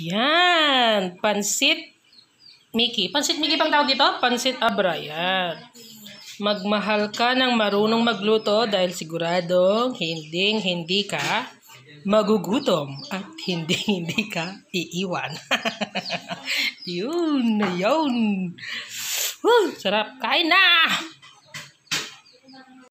Yan. Pansit Mickey. Pansit Mickey pang tawag dito? Pansit Abra. Yan. Magmahal ka ng marunong magluto dahil siguradong hindi hindi ka magugutom at hindi hindi ka iiwan. yun, yun. Woo, sarap. Kain na!